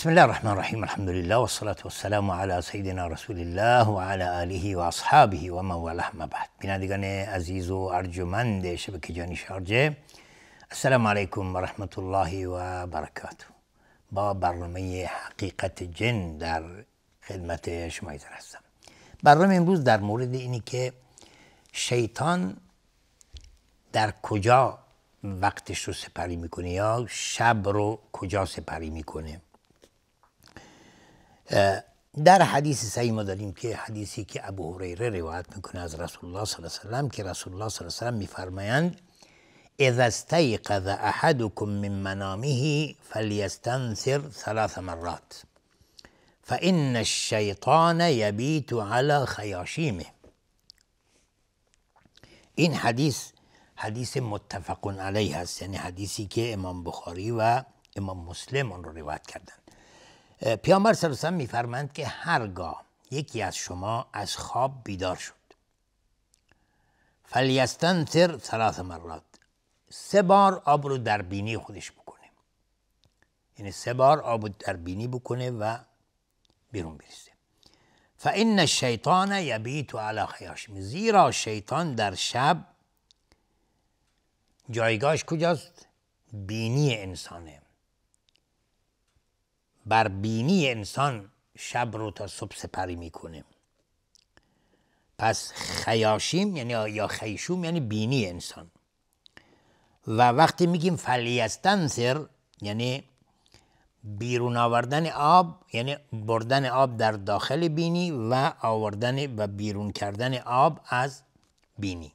بسم الله الرحمن الرحيم الحمد لله والصلاة والسلام على سيدنا رسول الله وعلى آله و والاه ما بعد عزیز و ارجمند شبکه جانی شارجه السلام علیکم و رحمت الله و با برنامه حقیقت جن در خدمت شما هستم برنامه امروز در مورد اینی که شیطان در کجا وقتش رو سپری میکنه یا شب رو کجا سپری میکنه در حدیث صحیح ما داریم که حدیثی که ابو هریره روایت میکنه از رسول الله صلی الله علیه وسلم که رسول الله صلی الله علیه وسلم میفرمایند اذا استيقظ احدكم من منامه فليستنثر ثلاث مرات فان الشيطان يبيت على خياشيمه این حدیث حدیث متفق علیه است یعنی يعني حدیثی که امام بخاری و امام مسلم اون رو روایت کردند پیامبر صلی میفرمند که هرگاه یکی از شما از خواب بیدار شد فلیستنثر ثلاث مرات سه بار آب رو در بینی خودش بکنه یعنی سه بار آب رو در بینی بکنه و بیرون بریزه فان الشیطان یبیت علی خیاشم زیرا شیطان در شب جایگاهش کجاست بینی انسانه بر بینی انسان شب رو تا صبح سپری میکنه پس خیاشیم یعنی یا خیشوم یعنی بینی انسان و وقتی میگیم فلیستنسر یعنی بیرون آوردن آب یعنی بردن آب در داخل بینی و آوردن و بیرون کردن آب از بینی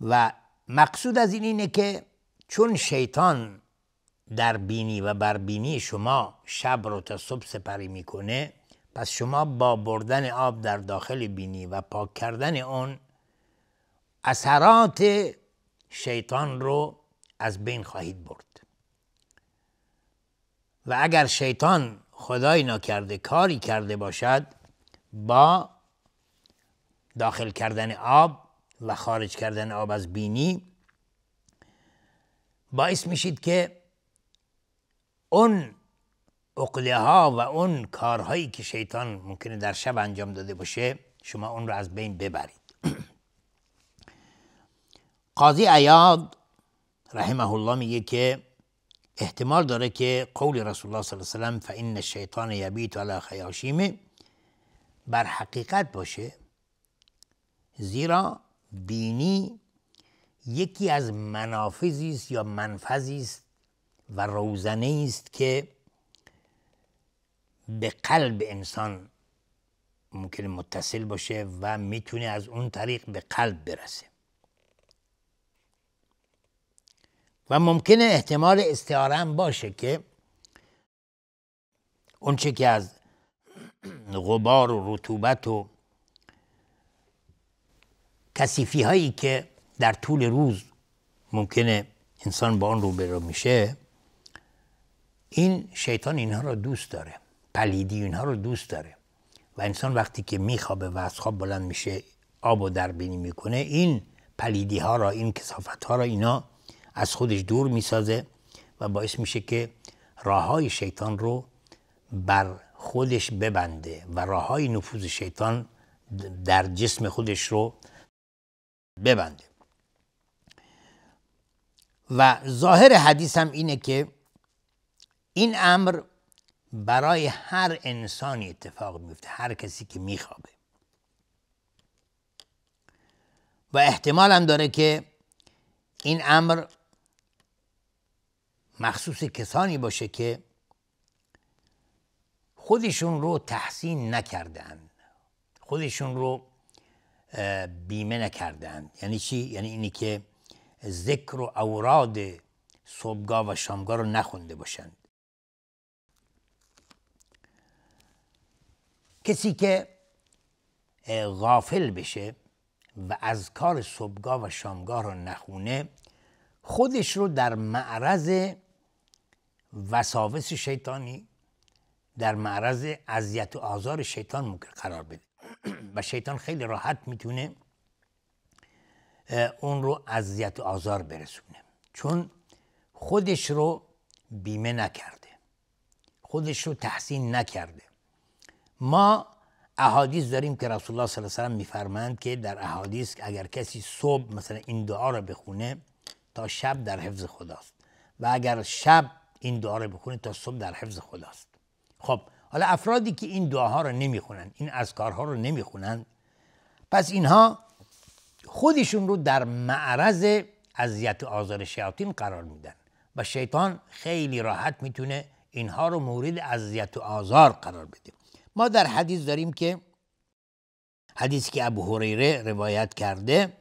و مقصود از این اینه که چون شیطان در بینی و بر بینی شما شب رو تا صبح سپری میکنه پس شما با بردن آب در داخل بینی و پاک کردن اون اثرات شیطان رو از بین خواهید برد و اگر شیطان خدای ناکرده کاری کرده باشد با داخل کردن آب و خارج کردن آب از بینی باعث میشید که اون اقله ها و اون کارهایی که شیطان ممکنه در شب انجام داده باشه شما اون رو از بین ببرید قاضی عیاد رحمه الله میگه که احتمال داره که قول رسول الله صلی الله علیه و فان الشیطان یبیت علی خیاشیمه بر حقیقت باشه زیرا بینی یکی از منافذی است یا منفذی است و روزنه است که به قلب انسان ممکن متصل باشه و میتونه از اون طریق به قلب برسه و ممکنه احتمال استعاره هم باشه که اونچه که از غبار و رطوبت و کسیفی هایی که در طول روز ممکنه انسان با اون روبرو میشه این شیطان اینها رو دوست داره پلیدی اینها رو دوست داره و انسان وقتی که میخوابه و از خواب بلند میشه آب و دربینی میکنه این پلیدی ها را این کسافت ها را اینا از خودش دور میسازه و باعث میشه که راه های شیطان رو بر خودش ببنده و راه های نفوذ شیطان در جسم خودش رو ببنده و ظاهر حدیث هم اینه که این امر برای هر انسانی اتفاق میفته هر کسی که میخوابه و احتمال هم داره که این امر مخصوص کسانی باشه که خودشون رو تحسین نکردند خودشون رو بیمه نکردند یعنی چی؟ یعنی اینی که ذکر و اوراد صبحگاه و شامگاه رو نخونده باشند کسی که غافل بشه و از کار صبحگاه و شامگاه رو نخونه خودش رو در معرض وساوس شیطانی در معرض اذیت و آزار شیطان ممکن قرار بده و شیطان خیلی راحت میتونه اون رو اذیت و آزار برسونه چون خودش رو بیمه نکرده خودش رو تحسین نکرده ما احادیث داریم که رسول الله صلی الله علیه و میفرمایند که در احادیث اگر کسی صبح مثلا این دعا را بخونه تا شب در حفظ خداست و اگر شب این دعا را بخونه تا صبح در حفظ خداست خب حالا افرادی که این دعاها رو نمیخونن این اذکارها رو نمیخونن پس اینها خودشون رو در معرض اذیت آزار شیاطین قرار میدن و شیطان خیلی راحت میتونه اینها رو مورد اذیت و آزار قرار بده ما در حدیث داریم که حدیث که ابو هریره روایت کرده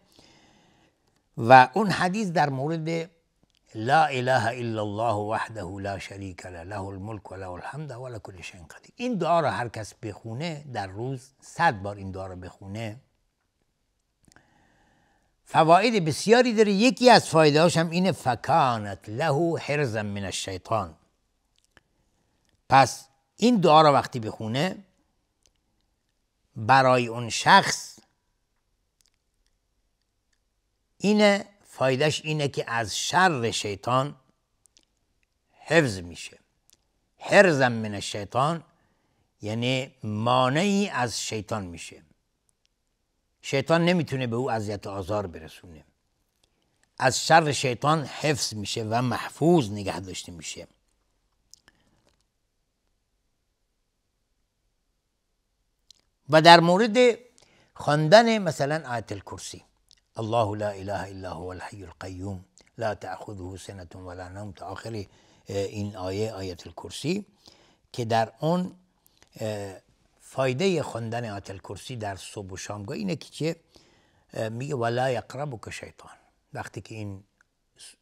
و اون حدیث در مورد لا اله الا الله وحده لا شریک له له الملك و الحمد و كل شيء قدیر این دعا را هر کس بخونه در روز صد بار این دعا رو بخونه فواید بسیاری داره یکی از فایده هم اینه فکانت له حرزا من الشیطان پس این دعا را وقتی بخونه برای اون شخص اینه فایدهش اینه که از شر شیطان حفظ میشه هر من شیطان یعنی مانعی از شیطان میشه شیطان نمیتونه به او اذیت آزار برسونه از شر شیطان حفظ میشه و محفوظ نگه داشته میشه و در مورد خواندن مثلا آیت الکرسی الله لا اله الا هو الحی القیوم لا تأخذه سنة ولا نوم تا آخر این آیه آیت الکرسی که در اون فایده خواندن آیت الکرسی در صبح و شامگاه اینه که میگه ولا یقربک شیطان وقتی که این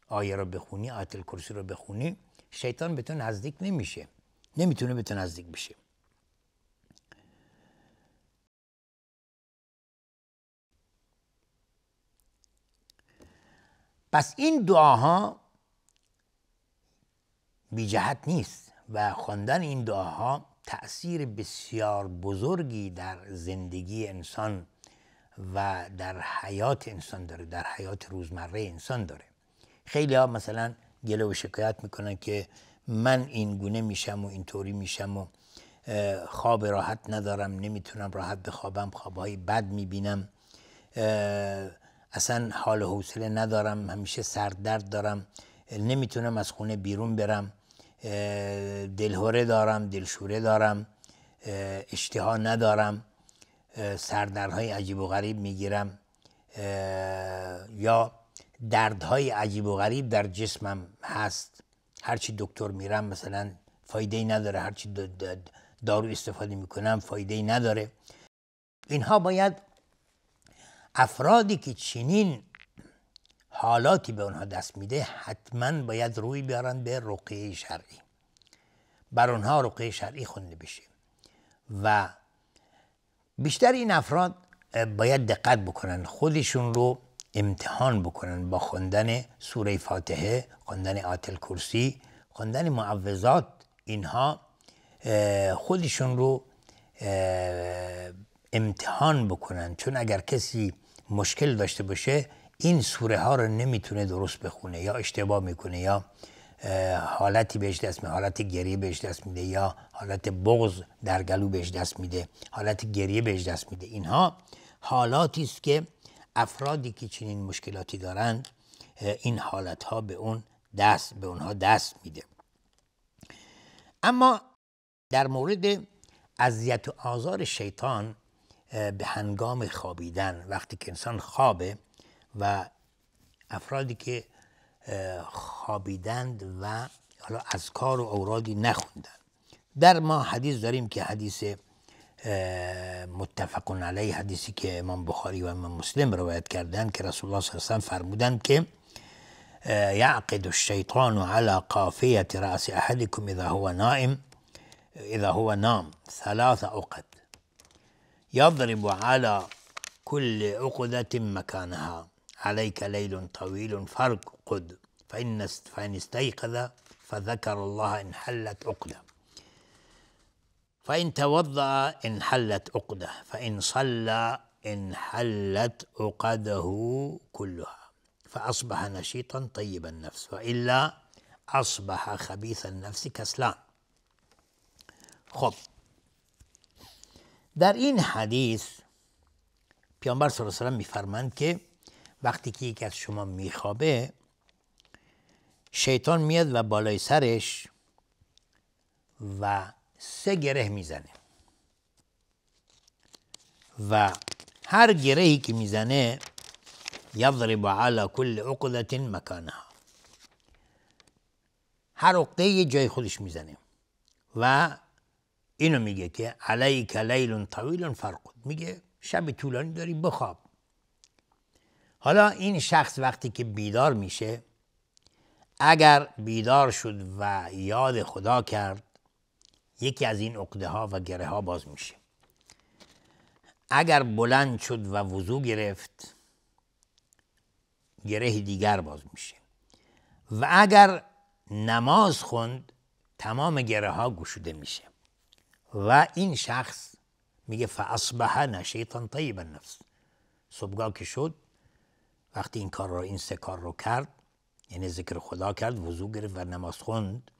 آیه رو بخونی آیت الکرسی رو بخونی شیطان به تو نزدیک نمیشه نمیتونه به تو نزدیک بشه پس این دعاها بی جهت نیست و خواندن این دعاها تأثیر بسیار بزرگی در زندگی انسان و در حیات انسان داره در حیات روزمره انسان داره خیلی ها مثلا گله و شکایت میکنن که من این گونه میشم و اینطوری میشم و خواب راحت ندارم نمیتونم راحت بخوابم خوابهای بد میبینم اصلا حال حوصله ندارم همیشه سردرد دارم نمیتونم از خونه بیرون برم دلهوره دارم دلشوره دارم اشتها ندارم سردرهای عجیب و غریب میگیرم یا دردهای عجیب و غریب در جسمم هست هرچی دکتر میرم مثلا فایده ای نداره هرچی دارو استفاده میکنم فایده ای نداره اینها باید افرادی که چنین حالاتی به اونها دست میده حتما باید روی بیارن به رقیه شرعی بر اونها رقیه شرعی خونده بشه و بیشتر این افراد باید دقت بکنن خودشون رو امتحان بکنن با خوندن سوره فاتحه خوندن آتل کرسی خوندن معوضات اینها خودشون رو امتحان بکنن چون اگر کسی مشکل داشته باشه این سوره ها رو نمیتونه درست بخونه یا اشتباه میکنه یا حالتی بهش دست میده حالت گریه بهش دست میده یا حالت بغض در گلو بهش دست میده حالت گریه بهش دست میده اینها حالاتی است که افرادی که چنین مشکلاتی دارند این حالت ها به اون دست به اونها دست میده اما در مورد اذیت و آزار شیطان به هنگام خوابیدن وقتی که انسان خوابه و افرادی که خوابیدند و حالا از کار و اورادی نخوندند در ما حدیث داریم که حدیث متفقون علیه حدیثی که امام بخاری و امام مسلم روایت کردن که رسول الله صلی الله علیه فرمودند که یعقد الشیطان على قافیه رأس احدكم اذا هو نائم اذا هو نام ثلاث عقد يضرب على كل عقدة مكانها عليك ليل طويل فارقد فإن فإن استيقظ فذكر الله إن حلت عقدة فإن توضأ إن حلت عقدة فإن صلى إن حلت عقده كلها فأصبح نشيطا طيب النفس وإلا أصبح خبيث النفس كسلان خب در این حدیث پیامبر صلی الله علیه که وقتی که یکی از شما میخوابه شیطان میاد و بالای سرش و سه گره میزنه و هر گرهی که میزنه یضرب علی کل عقدت مکانها هر عقده یه جای خودش میزنه و اینو میگه که علیک لیل طویل فرقود میگه شب طولانی داری بخواب حالا این شخص وقتی که بیدار میشه اگر بیدار شد و یاد خدا کرد یکی از این عقده ها و گره ها باز میشه اگر بلند شد و وضوع گرفت گره دیگر باز میشه و اگر نماز خوند تمام گره ها گشوده میشه و این شخص میگه فاصبح نشیطا طیب النفس صبحگاه که شد وقتی این کار رو این سه کار رو کرد یعنی ذکر خدا کرد وضو گرفت و نماز خوند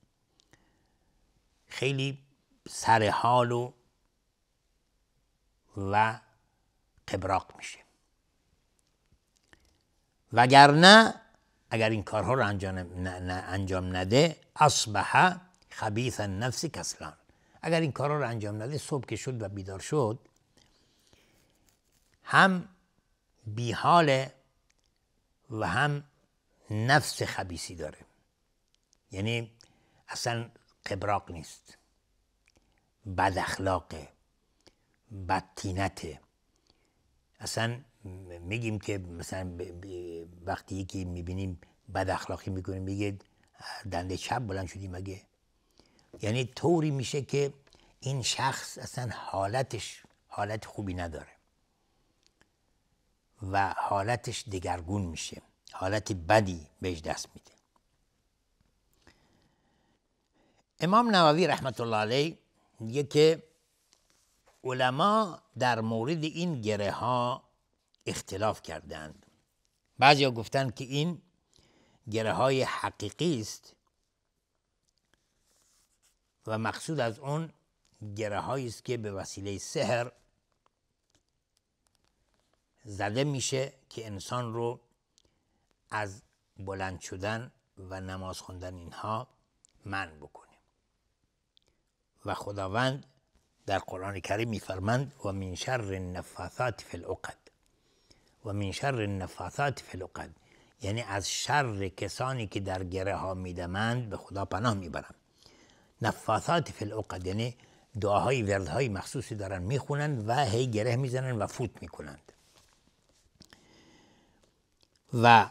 خیلی سر حال و و قبراق میشه وگرنه اگر این کارها رو انجام, انجام نده اصبح خبیث النفس کسلان اگر این کارا رو انجام نده صبح که شد و بیدار شد هم بیحاله و هم نفس خبیسی داره یعنی اصلا قبراق نیست بد اخلاقه تینته اصلا میگیم که مثلا وقتی یکی میبینیم بد اخلاقی میکنیم میگه دنده چپ بلند شدی مگه یعنی طوری میشه که این شخص اصلا حالتش حالت خوبی نداره و حالتش دگرگون میشه حالت بدی بهش دست میده امام نووی رحمت الله علیه میگه که علما در مورد این گره ها اختلاف کردند بعضیا گفتند که این گره های حقیقی است و مقصود از اون گره است که به وسیله سحر زده میشه که انسان رو از بلند شدن و نماز خوندن اینها من بکنه و خداوند در قرآن کریم میفرمند و من شر النفاثات فی العقد و من شر نفاثات فی العقد یعنی از شر کسانی که در گره ها میدمند به خدا پناه میبرند. نفاثات فی العقد یعنی دعاهای وردهای مخصوصی دارن میخونن و هی گره میزنن و فوت میکنند و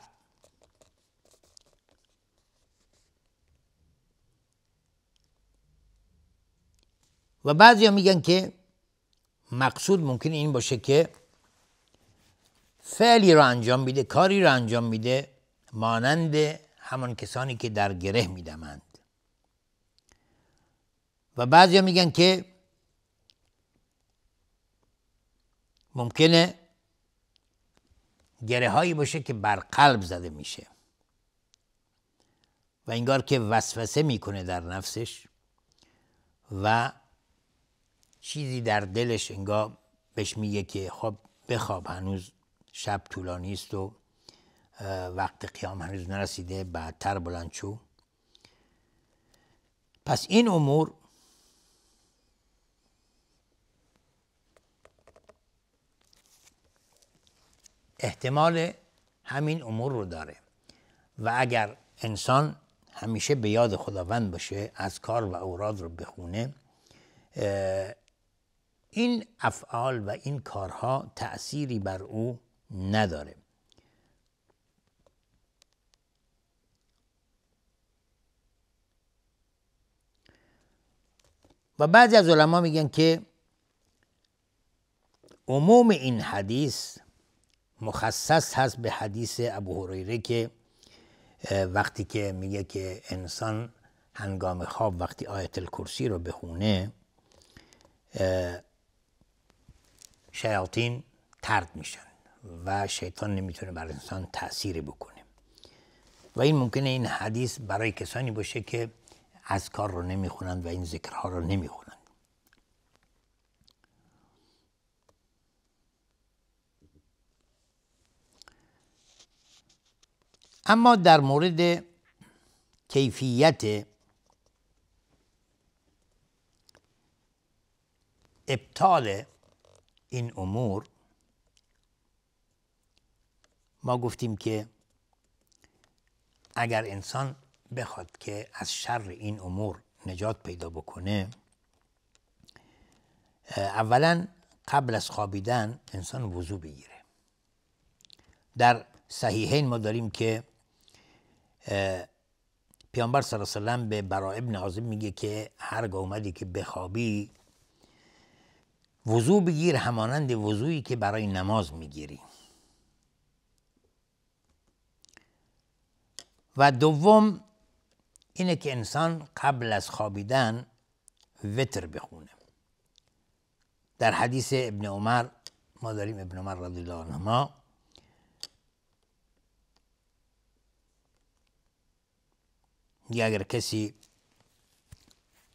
و بعضی میگن که مقصود ممکن این باشه که فعلی را انجام میده کاری را انجام میده مانند همان کسانی که در گره میدمند و بعضیا میگن که ممکنه گره هایی باشه که بر قلب زده میشه و انگار که وسوسه میکنه در نفسش و چیزی در دلش انگار بهش میگه که خب بخواب هنوز شب طولانی است و وقت قیام هنوز نرسیده بعدتر بلند شو پس این امور احتمال همین امور رو داره و اگر انسان همیشه به یاد خداوند باشه از کار و اوراد رو بخونه این افعال و این کارها تأثیری بر او نداره و بعضی از علما میگن که عموم این حدیث مخصص هست به حدیث ابو هریره که وقتی که میگه که انسان هنگام خواب وقتی آیت الکرسی رو بخونه شیاطین ترد میشن و شیطان نمیتونه بر انسان تأثیر بکنه و این ممکنه این حدیث برای کسانی باشه که از کار رو نمیخونند و این ذکرها رو نمیخونند اما در مورد کیفیت ابطال این امور ما گفتیم که اگر انسان بخواد که از شر این امور نجات پیدا بکنه اولا قبل از خوابیدن انسان وضوع بگیره در صحیحین ما داریم که پیامبر صلی الله علیه وسلم به برای ابن عازم میگه که هرگاه اومدی که بخوابی وضو بگیر همانند وضوعی که برای نماز میگیری و دوم اینه که انسان قبل از خوابیدن وتر بخونه در حدیث ابن عمر ما داریم ابن عمر رضی الله عنهما یا اگر کسی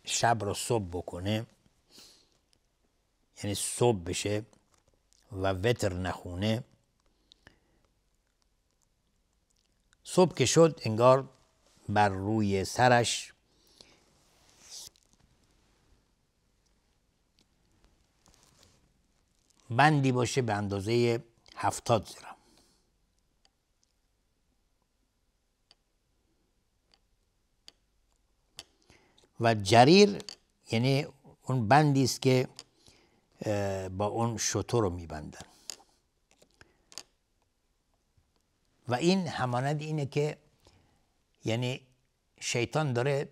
شب رو صبح بکنه یعنی صبح بشه و وتر نخونه صبح که شد انگار بر روی سرش بندی باشه به اندازه هفتاد زرم و جریر یعنی اون بندی است که با اون شطور رو میبندن و این همانند اینه که یعنی شیطان داره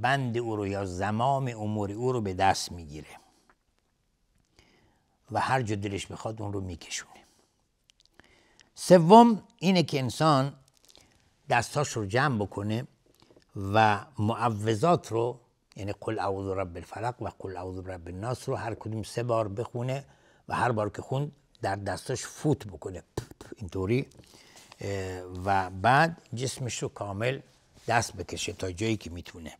بند او رو یا زمام امور او رو به دست میگیره و هر جا دلش بخواد اون رو میکشونه سوم اینه که انسان دستاش رو جمع بکنه و معوضات رو یعنی قل اعوذ رب الفلق و قل اعوذ رب الناس رو هر کدوم سه بار بخونه و هر بار که خوند در دستش فوت بکنه اینطوری و بعد جسمش رو کامل دست بکشه تا جایی که میتونه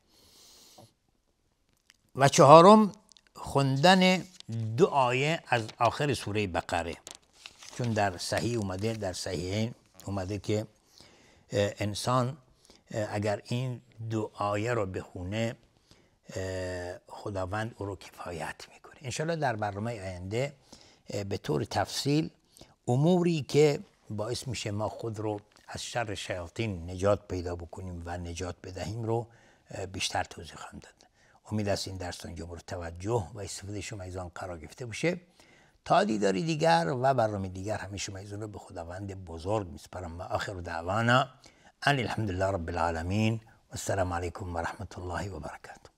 و چهارم خوندن دو آیه از آخر سوره بقره چون در صحیح اومده در صحیحین اومده که انسان اگر این دو آیه رو بخونه خداوند او رو کفایت میکنه انشالله در برنامه آینده به طور تفصیل اموری که باعث میشه ما خود رو از شر شیاطین نجات پیدا بکنیم و نجات بدهیم رو بیشتر توضیح خواهم داد امید است این درس اونجا رو توجه و استفاده شما از آن قرار گرفته باشه تا دیداری دیگر و برنامه دیگر همیشه شما از رو به خداوند بزرگ میسپارم و آخر دعوانا أنا الحمد لله رب العالمين والسلام عليكم ورحمة الله وبركاته